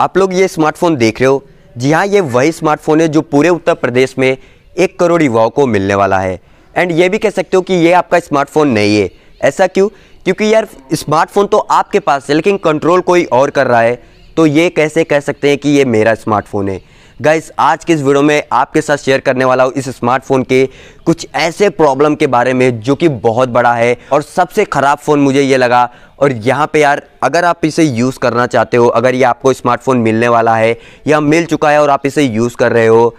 आप लोग ये स्मार्टफ़ोन देख रहे हो जी हाँ ये वही स्मार्टफ़ोन है जो पूरे उत्तर प्रदेश में एक करोड़ युवाओं को मिलने वाला है एंड ये भी कह सकते हो कि ये आपका स्मार्टफ़ोन नहीं है ऐसा क्यों क्योंकि यार स्मार्टफ़ोन तो आपके पास है लेकिन कंट्रोल कोई और कर रहा है तो ये कैसे कह सकते हैं कि ये मेरा स्मार्टफ़ोन है गाइस आज के इस वीडियो में आपके साथ शेयर करने वाला हूँ इस स्मार्टफोन के कुछ ऐसे प्रॉब्लम के बारे में जो कि बहुत बड़ा है और सबसे ख़राब फ़ोन मुझे ये लगा और यहाँ पे यार अगर आप इसे यूज़ करना चाहते हो अगर ये आपको स्मार्टफ़ोन मिलने वाला है या मिल चुका है और आप इसे यूज़ कर रहे हो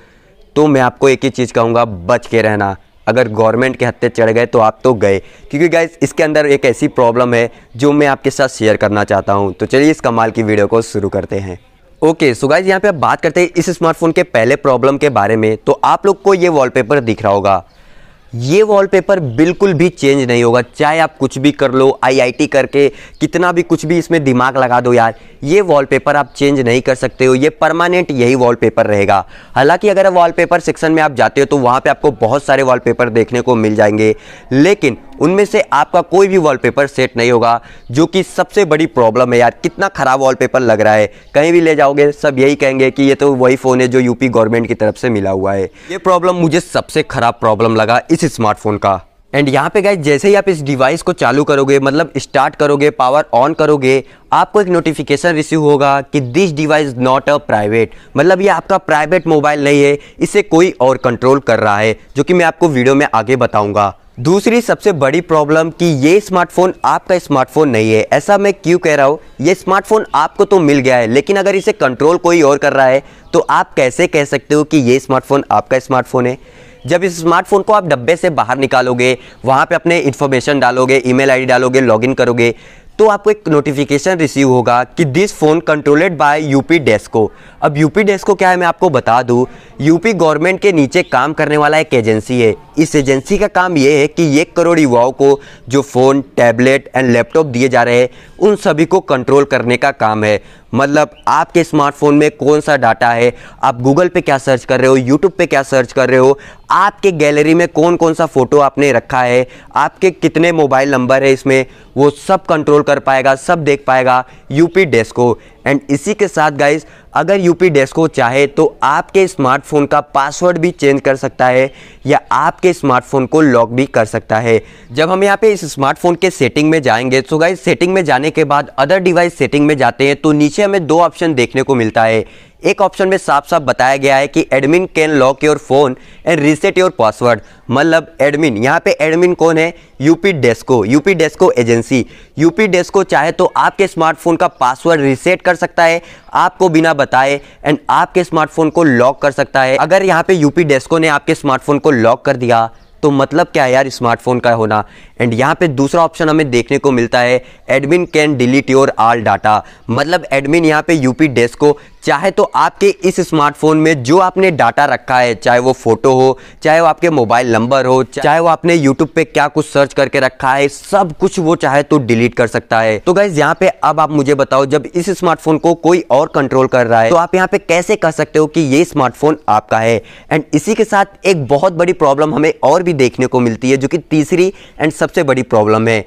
तो मैं आपको एक ही चीज़ कहूँगा बच के रहना अगर गवर्नमेंट के हत्ते चढ़ गए तो आप तो गए क्योंकि गाइज इसके अंदर एक ऐसी प्रॉब्लम है जो मैं आपके साथ शेयर करना चाहता हूँ तो चलिए इस कमाल की वीडियो को शुरू करते हैं ओके सो गाइज यहाँ पे आप बात करते हैं इस स्मार्टफोन के पहले प्रॉब्लम के बारे में तो आप लोग को ये वॉलपेपर दिख रहा होगा ये वॉलपेपर बिल्कुल भी चेंज नहीं होगा चाहे आप कुछ भी कर लो आईआईटी करके कितना भी कुछ भी इसमें दिमाग लगा दो यार ये वॉलपेपर आप चेंज नहीं कर सकते हो ये परमानेंट यही वॉलपेपर रहेगा हालांकि अगर वॉलपेपर सेक्शन में आप जाते हो तो वहाँ पे आपको बहुत सारे वॉलपेपर देखने को मिल जाएंगे लेकिन उनमें से आपका कोई भी वॉलपेपर सेट नहीं होगा जो कि सबसे बड़ी प्रॉब्लम है यार कितना ख़राब वॉलपेपर लग रहा है कहीं भी ले जाओगे सब यही कहेंगे कि ये तो वही फ़ोन है जो यूपी गवर्नमेंट की तरफ से मिला हुआ है ये प्रॉब्लम मुझे सबसे ख़राब प्रॉब्लम लगा इस स्मार्टफोन का एंड यहाँ पे गए जैसे ही आप इस डिवाइस को चालू करोगे मतलब स्टार्ट करोगे पावर ऑन करोगे आपको एक नोटिफिकेशन रिसीव होगा कि this device not a private मतलब ये आपका प्राइवेट मोबाइल नहीं है इसे कोई और कंट्रोल कर रहा है जो कि मैं आपको वीडियो में आगे बताऊंगा दूसरी सबसे बड़ी प्रॉब्लम कि ये स्मार्टफोन आपका स्मार्टफोन नहीं है ऐसा मैं क्यों कह रहा हूँ ये स्मार्टफोन आपको तो मिल गया है लेकिन अगर इसे कंट्रोल कोई और कर रहा है तो आप कैसे कह सकते हो कि ये स्मार्टफोन आपका स्मार्टफोन है जब इस स्मार्टफोन को आप डब्बे से बाहर निकालोगे वहाँ पे अपने इन्फॉर्मेशन डालोगे ईमेल आईडी डालोगे लॉगिन करोगे तो आपको एक नोटिफिकेशन रिसीव होगा कि this phone controlled by UP Desco अब यूपी डेस्को क्या है मैं आपको बता दूँ यूपी गवर्नमेंट के नीचे काम करने वाला एक एजेंसी है इस एजेंसी का काम ये है कि एक करोड़ युवाओं को जो फ़ोन टैबलेट एंड लैपटॉप दिए जा रहे हैं उन सभी को कंट्रोल करने का काम है मतलब आपके स्मार्टफोन में कौन सा डाटा है आप गूगल पे क्या सर्च कर रहे हो यूट्यूब पे क्या सर्च कर रहे हो आपके गैलरी में कौन कौन सा फ़ोटो आपने रखा है आपके कितने मोबाइल नंबर है इसमें वो सब कंट्रोल कर पाएगा सब देख पाएगा यूपी डेस्को एंड इसी के साथ गाइस अगर यूपी डेस्को चाहे तो आपके स्मार्टफोन का पासवर्ड भी चेंज कर सकता है या आपके स्मार्टफोन को लॉक भी कर सकता है जब हम यहाँ पे इस स्मार्टफोन के सेटिंग में जाएंगे तो गाइस सेटिंग में जाने के बाद अदर डिवाइस सेटिंग में जाते हैं तो नीचे से हमें दो ऑप्शन देखने को मिलता है एक ऑप्शन में साफ साफ बताया गया है कि admin can lock your phone and reset your password मतलब एडमिन यहाँ पे एडमिन कौन है UP Desco UP Desco agency UP Desco चाहे तो आपके स्मार्टफोन का पासवर्ड रीसेट कर सकता है आपको बिना बताए एंड आपके स्मार्टफोन को लॉक कर सकता है अगर यहाँ पे यूपी डेस्को ने आपके स्मार्टफोन को लॉक कर दिया तो मतलब क्या है यार स्मार्टफोन का होना एंड यहाँ पे दूसरा ऑप्शन हमें देखने को मिलता है admin can delete your all data मतलब एडमिन यहाँ पे यूपी डेस्क को चाहे तो आपके इस स्मार्टफोन में जो आपने डाटा रखा है चाहे वो फ़ोटो हो चाहे वो आपके मोबाइल नंबर हो चाहे वो आपने यूट्यूब पे क्या कुछ सर्च करके रखा है सब कुछ वो चाहे तो डिलीट कर सकता है तो गाइज यहाँ पे अब आप मुझे बताओ जब इस स्मार्टफोन को कोई और कंट्रोल कर रहा है तो आप यहाँ पे कैसे कह सकते हो कि ये स्मार्टफोन आपका है एंड इसी के साथ एक बहुत बड़ी प्रॉब्लम हमें और भी देखने को मिलती है जो कि तीसरी एंड सबसे बड़ी प्रॉब्लम है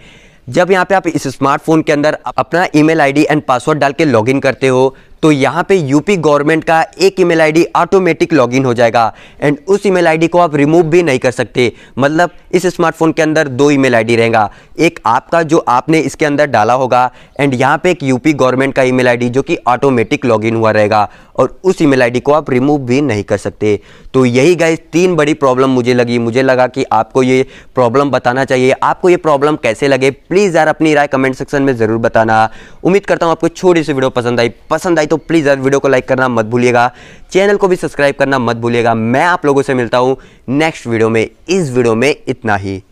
जब यहाँ पे आप इस स्मार्टफोन के अंदर अपना ईमेल आईडी एंड पासवर्ड डाल के लॉग करते हो तो यहाँ पे यूपी गवर्नमेंट का एक ईमेल आईडी ऑटोमेटिक लॉगिन हो जाएगा एंड उस ईमेल आईडी को आप रिमूव भी नहीं कर सकते मतलब इस स्मार्टफोन के अंदर दो ईमेल आईडी रहेगा एक आपका जो आपने इसके अंदर डाला होगा एंड यहाँ पे एक यूपी गवर्नमेंट का ईमेल आईडी जो कि ऑटोमेटिक लॉगिन हुआ रहेगा और उस ईमेल आईडी को आप रिमूव भी नहीं कर सकते तो यही गाइज तीन बड़ी प्रॉब्लम मुझे लगी मुझे लगा कि आपको ये प्रॉब्लम बताना चाहिए आपको ये प्रॉब्लम कैसे लगे प्लीज़ यार अपनी राय कमेंट सेक्शन में ज़रूर बताना उम्मीद करता हूँ आपको छोटी सी वीडियो पसंद आई पसंद आई तो तो प्लीज़ यार वीडियो को लाइक करना मत भूलिएगा चैनल को भी सब्सक्राइब करना मत भूलिएगा मैं आप लोगों से मिलता हूँ नेक्स्ट वीडियो में इस वीडियो में इतना ही